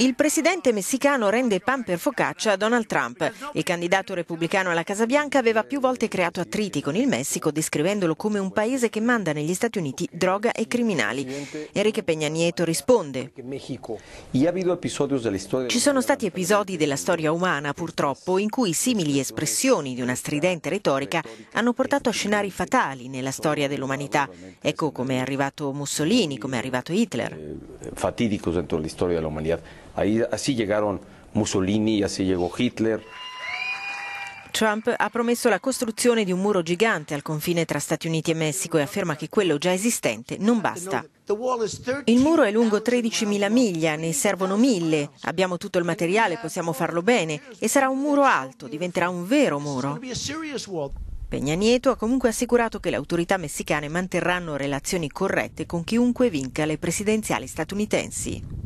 Il presidente messicano rende pan per focaccia a Donald Trump. Il candidato repubblicano alla Casa Bianca aveva più volte creato attriti con il Messico, descrivendolo come un paese che manda negli Stati Uniti droga e criminali. Enrique Peña Nieto risponde: Ci sono stati episodi della storia umana, purtroppo, in cui simili espressioni di una stridente retorica hanno portato a scenari fatali nella storia dell'umanità. Ecco come è arrivato Mussolini, come è arrivato Hitler fatídicos dentro de la historia de la humanidad. Ahí, así llegaron Mussolini, así llegó Hitler. Trump ha promesso la costruzione di un muro gigante al confine tra Stati Uniti e Messico e afferma che quello già esistente non basta. Il muro è lungo 13.000 miglia, ne servono mille, abbiamo tutto il materiale, possiamo farlo bene e sarà un muro alto, diventerà un vero muro. Peña Nieto ha comunque assicurato che le autorità messicane manterranno relazioni corrette con chiunque vinca le presidenziali statunitensi.